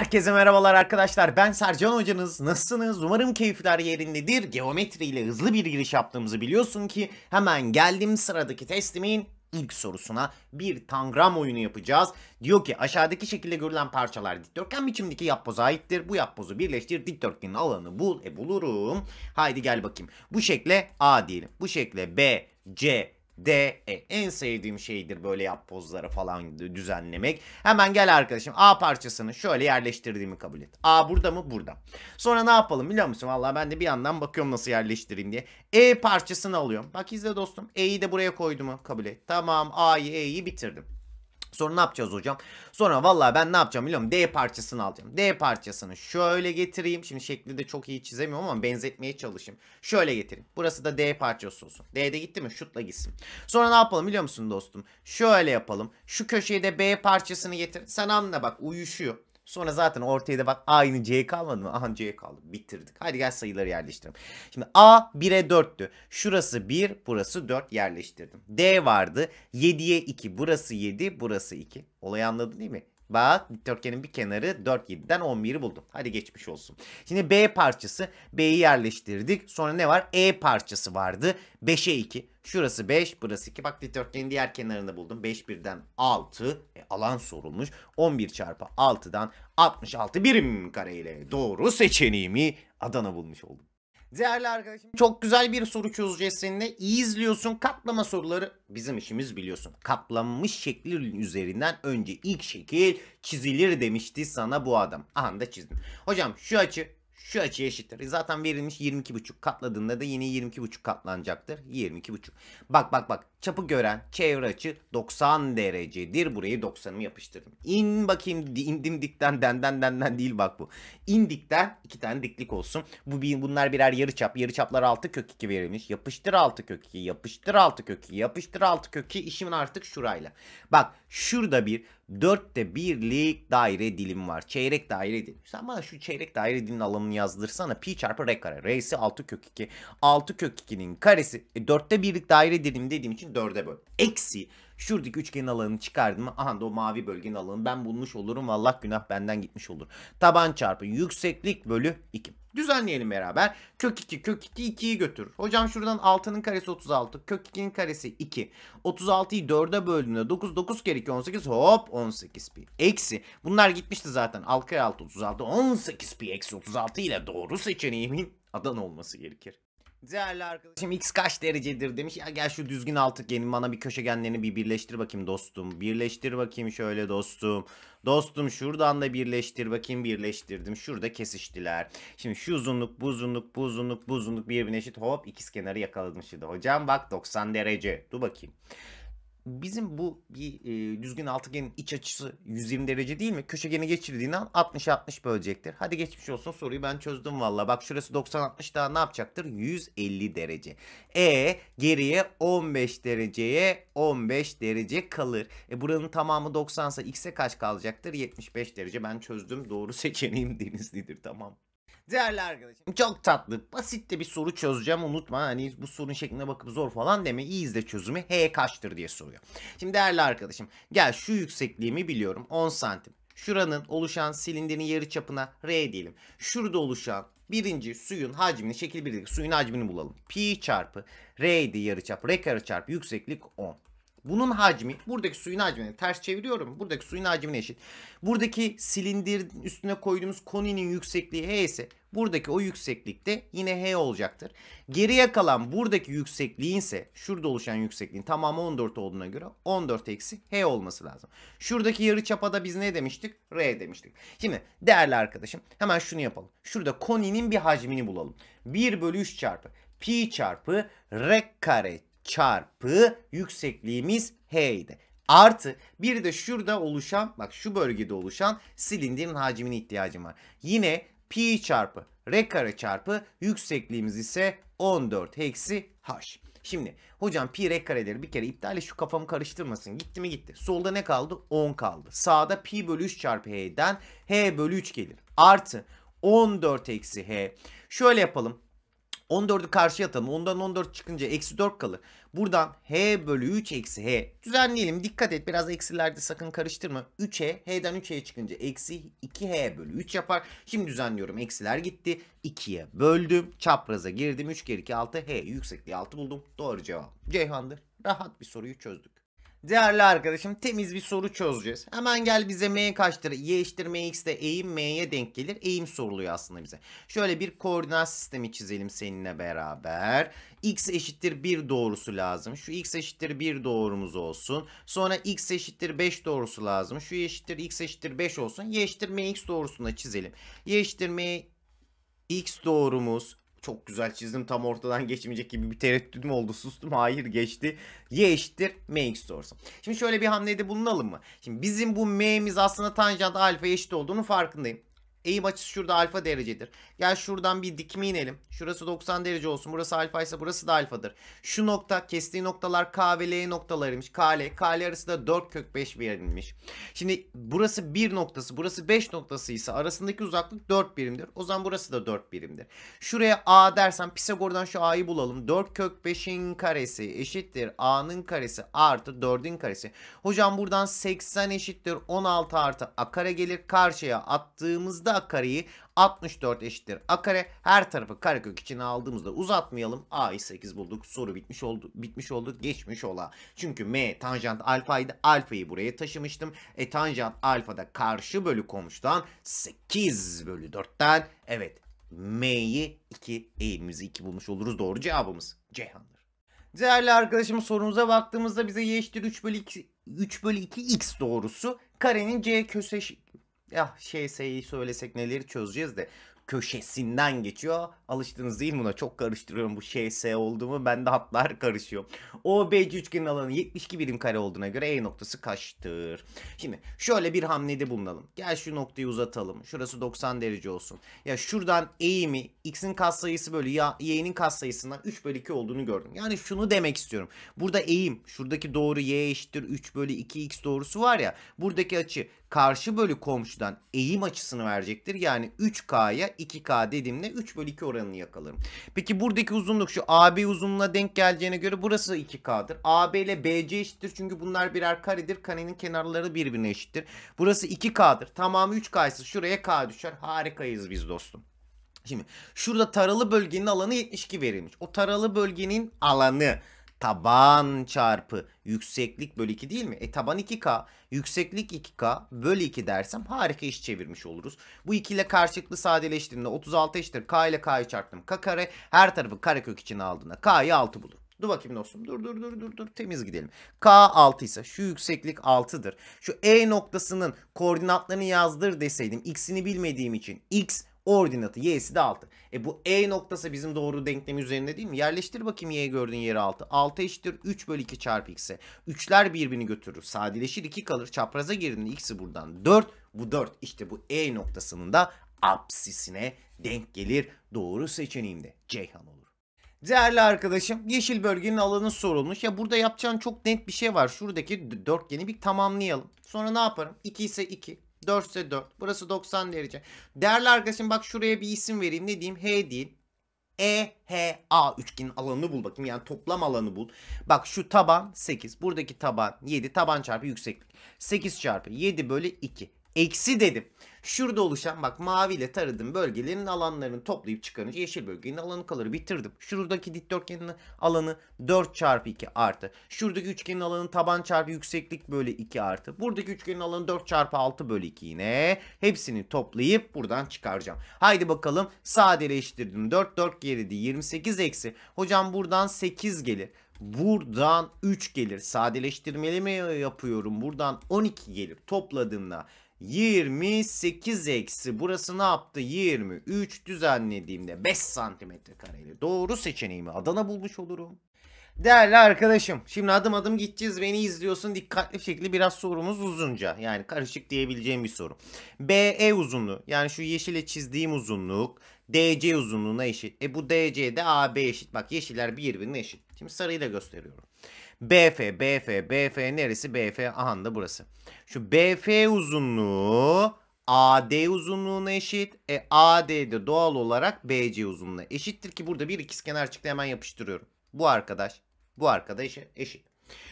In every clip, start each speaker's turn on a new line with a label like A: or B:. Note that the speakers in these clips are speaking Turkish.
A: Herkese merhabalar arkadaşlar. Ben Sercan hocanız. Nasılsınız? Umarım keyifler yerindedir. Geometri ile hızlı bir giriş yaptığımızı biliyorsun ki hemen geldim sıradaki testimin ilk sorusuna bir tangram oyunu yapacağız. Diyor ki aşağıdaki şekilde görülen parçalar dikdörtgen biçimdeki yapboza aittir. Bu yapbozu birleştir dikdörtgenin alanı bul. E bulurum. Haydi gel bakayım. Bu şekle A diyelim. Bu şekle B, C, D, E. En sevdiğim şeydir böyle yap pozları falan düzenlemek. Hemen gel arkadaşım A parçasını şöyle yerleştirdiğimi kabul et. A burada mı? Burada. Sonra ne yapalım biliyor musun? Valla ben de bir yandan bakıyorum nasıl yerleştireyim diye. E parçasını alıyorum. Bak izle dostum. E'yi de buraya koydum mu? Kabul et. Tamam A'yı E'yi bitirdim. Sonra ne yapacağız hocam? Sonra vallahi ben ne yapacağım biliyorum. D parçasını alacağım. D parçasını şöyle getireyim. Şimdi şekli de çok iyi çizemiyorum ama benzetmeye çalışayım. Şöyle getireyim. Burası da D parçası olsun. D de gitti mi? Şutla gitsin. Sonra ne yapalım biliyor musun dostum? Şöyle yapalım. Şu köşeye de B parçasını getir. Sen anla bak uyuşuyor. Sonra zaten ortaya da bak aynı C'ye kalmadı mı? Aha C'ye kaldı. Bitirdik. Hadi gel sayıları yerleştirelim. Şimdi A 1'e 4'tü. Şurası 1, burası 4 yerleştirdim. D vardı. 7'ye 2. Burası 7, burası 2. Olayı anladın değil mi? Bak dikdörtgenin bir kenarı 4 7'den 11'i buldum. Hadi geçmiş olsun. Şimdi B parçası B'yi yerleştirdik. Sonra ne var? E parçası vardı. 5'e 2. Şurası 5 burası 2. Bak dikdörtgenin diğer kenarını buldum. 5 birden 6. E, alan sorulmuş. 11 çarpı 6'dan 66 birim kareyle doğru seçeneğimi Adana bulmuş oldum. Değerli arkadaşım çok güzel bir soru çözcesinde iyi izliyorsun. Katlama soruları bizim işimiz biliyorsun. Kaplanmış şekli üzerinden önce ilk şekil çizilir demişti sana bu adam. Aha da çizdim. Hocam şu açı şu açı eşittir. Zaten verilmiş 22,5 katladığında da yine 22,5 katlanacaktır. 22,5. Bak bak bak Çapı gören çevre açı 90 derecedir. Burayı 90'ımı yapıştırdım. İn bakayım indim dikten denden denden değil bak bu. İndikten iki tane diklik olsun. Bu bunlar birer yarı çap. Yarı çaplar 6 kök 2 verilmiş. Yapıştır 6 kök 2 yapıştır 6 kök 2 yapıştır 6 kök 2 işimin artık şurayla. Bak şurada bir dörtte birlik daire dilim var. Çeyrek daire dilim. Sen bana şu çeyrek daire dilim alanını yazdırsana. Pi çarpı r kare. R'si 6 kök 2. 6 kök 2'nin karesi. E, dörtte birlik daire dilim dediğim için dörde böl. Eksi şuradaki üçgenin alanını çıkardım mı? Aha da o mavi bölgenin alanını ben bulmuş olurum. vallahi günah benden gitmiş olur. Taban çarpı yükseklik bölü 2. Düzenleyelim beraber. Kök 2 kök 2 2'yi götür Hocam şuradan 6'nın karesi 36. Kök 2'nin karesi 2. 36'yı 4'e böldüğünde 9 9 kere 2 18 hop 18 pi. Eksi. Bunlar gitmişti zaten. 6 kere 6 36 18 pi eksi 36 ile doğru seçeneğimin adan olması gerekir. Değerli arkadaşım x kaç derecedir demiş. Ya gel şu düzgün altıgenin bana bir köşegenlerini bir birleştir bakayım dostum. Birleştir bakayım şöyle dostum. Dostum şuradan da birleştir bakayım birleştirdim. Şurada kesiştiler. Şimdi şu uzunluk bu uzunluk bu uzunluk bu uzunluk birbirine eşit hop ikiz kenarı yakaladım şimdi. Hocam bak 90 derece. Dur bakayım bizim bu bir e, düzgün altıgenin iç açısı 120 derece değil mi? Köşegeni geçirdiğin an 60-60 bölecektir. Hadi geçmiş olsun soruyu ben çözdüm valla. Bak şurası 90-60 daha ne yapacaktır? 150 derece. E geriye 15 dereceye 15 derece kalır. E buranın tamamı 90 ise x'e kaç kalacaktır? 75 derece. Ben çözdüm. Doğru seçeneğim Denizli'dir tamam. Değerli arkadaşım çok tatlı basit de bir soru çözeceğim unutma hani bu sorunun şekline bakıp zor falan deme iyi izle çözümü H kaçtır diye soruyor. Şimdi değerli arkadaşım gel şu yüksekliğimi biliyorum 10 santim. Şuranın oluşan silindirin yarı çapına R diyelim. Şurada oluşan birinci suyun hacmini şekil birdeki suyun hacmini bulalım. Pi çarpı R yarı yarıçap R kare çarpı yükseklik 10. Bunun hacmi buradaki suyun hacmini ters çeviriyorum. Buradaki suyun hacmine eşit. Buradaki silindirin üstüne koyduğumuz koninin yüksekliği H ise Buradaki o yükseklikte yine h olacaktır. Geriye kalan buradaki yüksekliğin ise şurada oluşan yüksekliğin tamamı 14 olduğuna göre 14 eksi h olması lazım. Şuradaki yarı çapada biz ne demiştik? R demiştik. Şimdi değerli arkadaşım hemen şunu yapalım. Şurada koninin bir hacmini bulalım. 1 bölü 3 çarpı pi çarpı r kare çarpı yüksekliğimiz h idi. Artı bir de şurada oluşan bak şu bölgede oluşan silindirin hacmine ihtiyacım var. Yine pi çarpı r kare çarpı yüksekliğimiz ise 14 eksi h. Şimdi hocam pi r kareleri bir kere iptal et şu kafamı karıştırmasın. Gitti mi gitti. Solda ne kaldı? 10 kaldı. Sağda pi bölü 3 çarpı h'den h bölü 3 gelir. Artı 14 eksi h. Şöyle yapalım. 14'ü karşıya atalım. Ondan 14 çıkınca eksi 4 kalır. Buradan h bölü 3 eksi h. Düzenleyelim. Dikkat et biraz eksilerde sakın karıştırma. 3h h'den 3h'ye çıkınca eksi 2h bölü 3 yapar. Şimdi düzenliyorum. Eksiler gitti. 2'ye böldüm. Çapraza girdim. 3 kere 2 6 h. Yüksekliği 6 buldum. Doğru cevap. Ceyhan'dır. Rahat bir soruyu çözdük. Değerli arkadaşım temiz bir soru çözeceğiz. Hemen gel bize m kaçtır? y eşittir mx de eğim m'ye denk gelir. Eğim soruluyor aslında bize. Şöyle bir koordinat sistemi çizelim seninle beraber. x eşittir 1 doğrusu lazım. Şu x eşittir 1 doğrumuz olsun. Sonra x eşittir 5 doğrusu lazım. Şu y eşittir x eşittir 5 olsun. y eşittir mx doğrusunu da çizelim. y eşittir m x doğrumuz çok güzel çizdim tam ortadan geçmeyecek gibi bir tereddütüm oldu sustum hayır geçti. Y eşittir mx sorusu. Şimdi şöyle bir hamlede bulunalım mı? Şimdi bizim bu m'miz aslında tanjant alfa eşit olduğunu farkındayım. Eğim açısı şurada alfa derecedir. Gel şuradan bir dikimi inelim. Şurası 90 derece olsun. Burası alfa ise burası da alfadır. Şu nokta kestiği noktalar K ve L noktalarıymış. K, L, K, L arası da 4 kök 5 verilmiş. Şimdi burası 1 noktası burası 5 noktası ise arasındaki uzaklık 4 birimdir. O zaman burası da 4 birimdir. Şuraya A dersen Pisagor'dan şu A'yı bulalım. 4 kök 5'in karesi eşittir. A'nın karesi artı 4'ün karesi. Hocam buradan 80 eşittir 16 artı A kare gelir. Karşıya attığımızda a kareyi 64 eşittir a kare. Her tarafı karekök içine aldığımızda uzatmayalım. a'yı 8 bulduk. Soru bitmiş oldu. Bitmiş oldu. Geçmiş ola. Çünkü m tanjant alfaydı. Alfayı buraya taşımıştım. E tanjant alfada karşı bölü komşudan 8 bölü 4'ten evet m'yi 2 eğimimizi 2 bulmuş oluruz. Doğru cevabımız Ceyhan'dır. Değerli arkadaşım sorunuza baktığımızda bize y eşittir 3 bölü 2 3 bölü 2 x doğrusu karenin c köşe, ya ah, şey sayıyı söylesek neleri çözeceğiz de köşesinden geçiyor. Alıştınız değil mi buna? Çok karıştırıyorum bu ŞS oldu Ben de hatlar karışıyor. O OBC üçgenin alanı 72 birim kare olduğuna göre E noktası kaçtır? Şimdi şöyle bir hamlede bulunalım. Gel şu noktayı uzatalım. Şurası 90 derece olsun. Ya şuradan eğimi x'in katsayısı bölü ya y'nin katsayısından 3 bölü 2 olduğunu gördüm. Yani şunu demek istiyorum. Burada eğim şuradaki doğru y eşittir 3 bölü 2x doğrusu var ya. Buradaki açı karşı bölü komşudan eğim açısını verecektir. Yani 3k'ya 2K dediğimde 3 bölü 2 oranını yakalarım. Peki buradaki uzunluk şu AB uzunluğuna denk geleceğine göre burası 2K'dır. AB ile BC eşittir çünkü bunlar birer karedir. Karenin kenarları birbirine eşittir. Burası 2K'dır. Tamamı 3 ksı şuraya K düşer. Harikayız biz dostum. Şimdi şurada taralı bölgenin alanı 72 verilmiş. O taralı bölgenin alanı taban çarpı yükseklik bölü 2 değil mi? E taban 2K, yükseklik 2K bölü 2 dersem harika iş çevirmiş oluruz. Bu 2 ile karşılıklı sadeleştirdiğimde 36 eşittir. K ile K'yı çarptım. K kare her tarafı karekök için aldığında K'yı 6 bulur. Dur bakayım dostum. Dur dur dur dur dur. Temiz gidelim. K 6 ise şu yükseklik 6'dır. Şu E noktasının koordinatlarını yazdır deseydim x'ini bilmediğim için x Ordinatı y'si de 6. E bu e noktası bizim doğru denklemi üzerinde değil mi? Yerleştir bakayım y gördüğün yeri 6. 6 eşittir 3 bölü 2 çarpı x'e. 3'ler birbirini götürür. Sadeleşir 2 kalır. Çapraza girdiğinde x'i buradan 4. Bu 4 işte bu e noktasının da apsisine denk gelir. Doğru seçeneğimde Ceyhan olur. Değerli arkadaşım yeşil bölgenin alanı sorulmuş. Ya burada yapacağın çok net bir şey var. Şuradaki dörtgeni bir tamamlayalım. Sonra ne yaparım? 2 ise 2. 4 ise 4. Burası 90 derece. Değerli arkadaşım bak şuraya bir isim vereyim. Ne diyeyim? H değil. EHA üçgenin alanını bul bakayım. Yani toplam alanı bul. Bak şu taban 8. Buradaki taban 7. Taban çarpı yükseklik. 8 çarpı 7 bölü 2. Eksi dedim. Şurada oluşan bak maviyle taradığım bölgelerin alanlarını toplayıp çıkarınca yeşil bölgenin alanı kalır. Bitirdim. Şuradaki dikdörtgenin alanı 4 çarpı 2 artı. Şuradaki üçgenin alanı taban çarpı yükseklik bölü 2 artı. Buradaki üçgenin alanı 4 çarpı 6 bölü 2 yine. Hepsini toplayıp buradan çıkaracağım. Haydi bakalım sadeleştirdim. 4 4 geride 28 eksi. Hocam buradan 8 gelir. Buradan 3 gelir. Sadeleştirmeli mi yapıyorum? Buradan 12 gelir. Topladığımda 28 eksi burası ne yaptı 23 düzenlediğimde 5 santimetre kareli doğru seçeneğimi Adana bulmuş olurum. Değerli arkadaşım şimdi adım adım gideceğiz beni izliyorsun dikkatli şekilde biraz sorumuz uzunca yani karışık diyebileceğim bir soru. BE uzunluğu yani şu yeşile çizdiğim uzunluk DC uzunluğuna eşit. E bu DC'de AB eşit bak yeşiller birbirine eşit. Şimdi sarıyla gösteriyorum. BF, BF, BF neresi? BF aha da burası. Şu BF uzunluğu AD uzunluğuna eşit. E AD de doğal olarak BC uzunluğuna eşittir ki burada bir ikizkenar çıktı hemen yapıştırıyorum. Bu arkadaş, bu arkadaş eşit.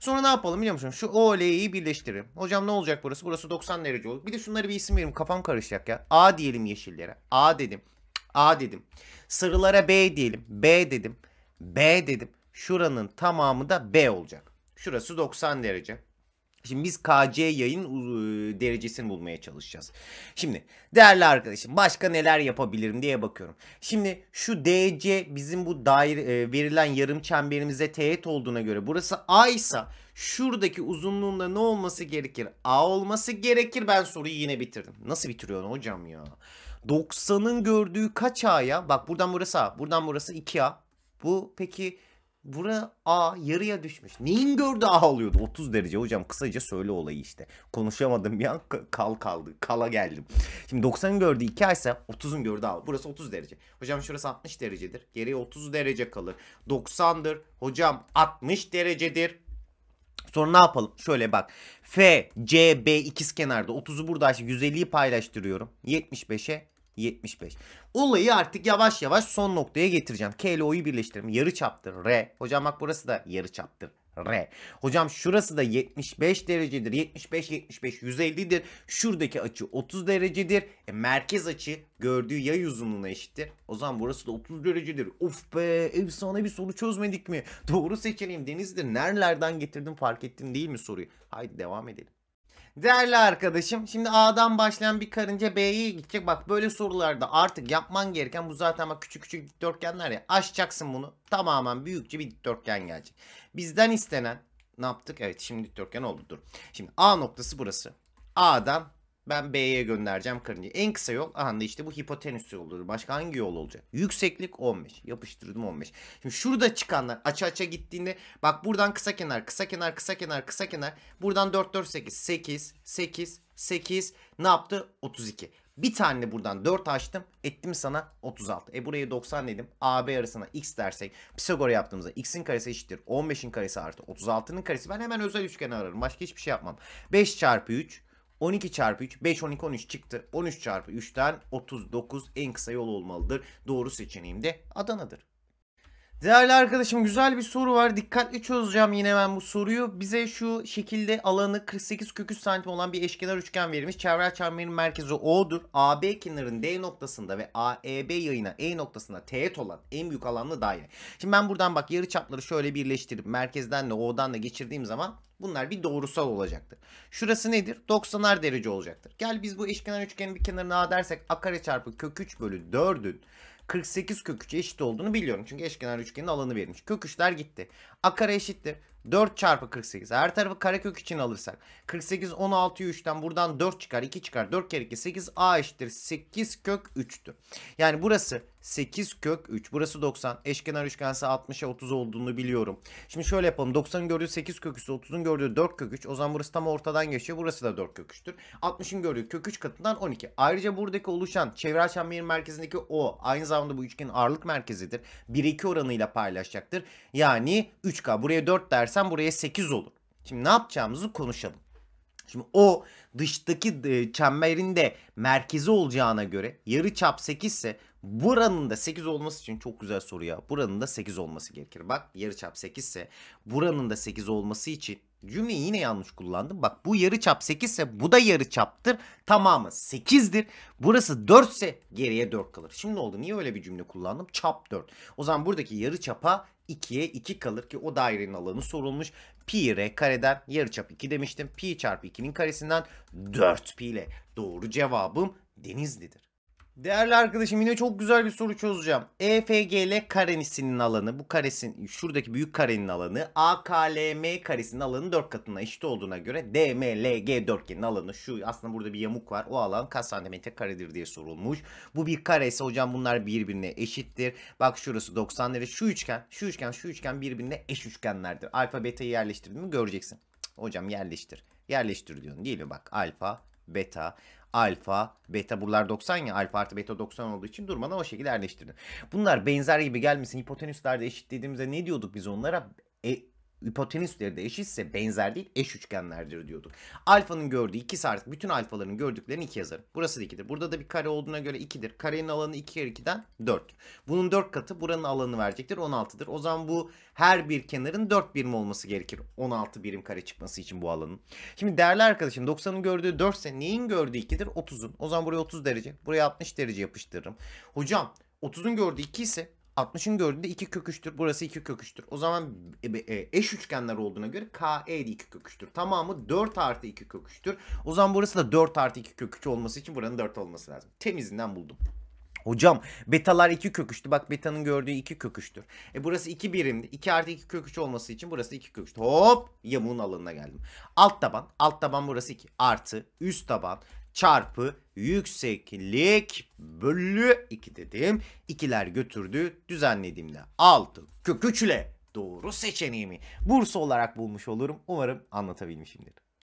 A: Sonra ne yapalım biliyor musun? Şu OL'yi birleştiririm. Hocam ne olacak burası? Burası 90 derece olur. Bir de şunları bir isim verim kafam karışacak ya. A diyelim yeşillere. A dedim. A dedim. Sarılara B diyelim. B dedim. B dedim. Şuranın tamamı da B olacak. Şurası 90 derece. Şimdi biz KC yayın e, derecesini bulmaya çalışacağız. Şimdi değerli arkadaşım başka neler yapabilirim diye bakıyorum. Şimdi şu DC bizim bu daire verilen yarım çemberimize teğet olduğuna göre burası A ise şuradaki uzunluğunda ne olması gerekir? A olması gerekir. Ben soruyu yine bitirdim. Nasıl bitiriyorsun hocam ya? 90'ın gördüğü kaç A ya? Bak buradan burası A. Buradan burası 2A. Bu peki Bura A yarıya düşmüş. Neyin gördü A oluyordu? 30 derece hocam kısaca söyle olayı işte. Konuşamadım bir an kal kaldı. Kala geldim. Şimdi 90'ın gördü 2 ise 30'un gördü A. Burası 30 derece. Hocam şurası 60 derecedir. Geriye 30 derece kalır. 90'dır. Hocam 60 derecedir. Sonra ne yapalım? Şöyle bak. F, C, B ikizkenarda 30'u burada 150'yi paylaştırıyorum. 75'e 75. Olayı artık yavaş yavaş son noktaya getireceğim. K ile O'yu birleştirelim. Yarı çaptır R. Hocam bak burası da yarı çaptır R. Hocam şurası da 75 derecedir. 75 75 150'dir. Şuradaki açı 30 derecedir. E, merkez açı gördüğü yay uzunluğuna eşittir. O zaman burası da 30 derecedir. Of be efsane bir soru çözmedik mi? Doğru seçeneğim Deniz'dir. Nerelerden getirdim fark ettin değil mi soruyu? Haydi devam edelim. Değerli arkadaşım şimdi A'dan başlayan bir karınca B'ye gidecek. Bak böyle sorularda artık yapman gereken bu zaten bak küçük küçük dikdörtgenler ya. Aşacaksın bunu tamamen büyükçe bir dikdörtgen gelecek. Bizden istenen ne yaptık? Evet şimdi dikdörtgen oldu dur. Şimdi A noktası burası. A'dan ben B'ye göndereceğim karıncayı. En kısa yol aha işte bu hipotenüs yoludur. Başka hangi yol olacak? Yükseklik 15. Yapıştırdım 15. Şimdi şurada çıkanlar açı açı gittiğinde bak buradan kısa kenar kısa kenar kısa kenar kısa kenar. Buradan 4 4 8 8 8 8 ne yaptı? 32. Bir tane buradan 4 açtım. Ettim sana 36. E burayı 90 dedim. AB arasına x dersek Pisagor yaptığımızda x'in karesi eşittir. 15'in karesi artı 36'nın karesi. Ben hemen özel üçgeni ararım. Başka hiçbir şey yapmam. 5 çarpı 3 12 çarpı 3 5 12 13 çıktı. 13 çarpı 3'ten 39 en kısa yol olmalıdır. Doğru seçeneğim de Adana'dır. Değerli arkadaşım güzel bir soru var. Dikkatli çözeceğim yine ben bu soruyu. Bize şu şekilde alanı 48 kök 3 santim olan bir eşkenar üçgen verilmiş. Çevre çemberin merkezi O'dur. AB kenarın D noktasında ve AEB yayına E noktasında teğet olan en büyük alanlı daire. Şimdi ben buradan bak yarı çapları şöyle birleştirip merkezden de O'dan da geçirdiğim zaman bunlar bir doğrusal olacaktır. Şurası nedir? 90'ar derece olacaktır. Gel biz bu eşkenar üçgenin bir kenarına A dersek A kare çarpı kök 3 bölü 4'ün 48 köküçe eşit olduğunu biliyorum. Çünkü eşkenar üçgenin alanı verilmiş. Kök gitti. A kare eşittir. 4 çarpı 48. Her tarafı karekök için alırsak. 48 16'yı 3'ten buradan 4 çıkar 2 çıkar. 4 kere 2 8 a eşittir 8 kök 3'tü. Yani burası 8 kök 3. Burası 90. Eşkenar üçgense 60'a 30 olduğunu biliyorum. Şimdi şöyle yapalım. 90'ın gördüğü 8 kök 3'tü. 30'un gördüğü 4 kök 3. O zaman burası tam ortadan geçiyor. Burası da 4 kök 3'tür. 60'ın gördüğü kök 3 katından 12. Ayrıca buradaki oluşan çevre çemberin merkezindeki O aynı zamanda bu üçgenin ağırlık merkezidir. 1-2 oranıyla paylaşacaktır. Yani 3K. Buraya 4 ders versen buraya 8 olur. Şimdi ne yapacağımızı konuşalım. Şimdi o dıştaki e, çemberin de merkezi olacağına göre yarı çap 8 ise buranın da 8 olması için çok güzel soru ya. Buranın da 8 olması gerekir. Bak yarı çap 8 ise buranın da 8 olması için Cümleyi yine yanlış kullandım. Bak bu yarı çap 8 ise bu da yarı çaptır. Tamamı 8'dir. Burası 4 ise geriye 4 kalır. Şimdi ne oldu? Niye öyle bir cümle kullandım? Çap 4. O zaman buradaki yarı çapa 2'ye 2 kalır ki o dairenin alanı sorulmuş. Pi r kareden yarı çap 2 demiştim. Pi çarpı 2'nin karesinden 4 pi ile. Doğru cevabım Denizli'dir. Değerli arkadaşım yine çok güzel bir soru çözeceğim. EFGL karenisinin alanı bu karesin şuradaki büyük karenin alanı AKLM karesinin alanı 4 katına eşit olduğuna göre DMLG dörtgenin alanı şu aslında burada bir yamuk var. O alan kaç santimetre karedir diye sorulmuş. Bu bir kareyse hocam bunlar birbirine eşittir. Bak şurası 90 derece şu üçgen şu üçgen şu üçgen birbirine eş üçgenlerdir. Alfa beta'yı yerleştirdim mi göreceksin. Hocam yerleştir. Yerleştir diyorsun değil mi? Bak alfa beta alfa, beta buralar 90 ya alfa artı beta 90 olduğu için durmadan o şekilde yerleştirdim. Bunlar benzer gibi gelmesin hipotenüslerde eşit eşitlediğimizde ne diyorduk biz onlara? E, hipotenüsleri de eşitse benzer değil eş üçgenlerdir diyorduk. Alfanın gördüğü 2 artık bütün alfaların gördüklerini iki yazarım. Burası da 2'dir. Burada da bir kare olduğuna göre 2'dir. Karenin alanı 2 kere 2'den dört. Bunun dört katı buranın alanı verecektir On altıdır. O zaman bu her bir kenarın dört birim olması gerekir. On altı birim kare çıkması için bu alanın. Şimdi değerli arkadaşım 90'ın gördüğü dörtse neyin gördüğü 2'dir? Otuzun. O zaman buraya otuz derece buraya altmış derece yapıştırırım. Hocam 30'un gördüğü 2 ise 60'ın gördüğünde 2 köküştür, Burası 2 köküştür. O zaman e, e, eş üçgenler olduğuna göre KE de 2 kök Tamamı 4 artı 2 köküştür. O zaman burası da 4 artı 2 köküç olması için buranın 4 olması lazım. Temizinden buldum. Hocam betalar 2 köküştü. Bak betanın gördüğü 2 köküştür. E burası 2 birimdi. 2 artı 2 köküç olması için burası 2 köküç. Hop yamuğun alanına geldim. Alt taban. Alt taban burası 2. Artı üst taban çarpı yükseklik bölü 2 dedim. İkiler götürdü düzenlediğimde 6 kök 3 ile doğru seçeneğimi Bursa olarak bulmuş olurum. Umarım anlatabilmişimdir.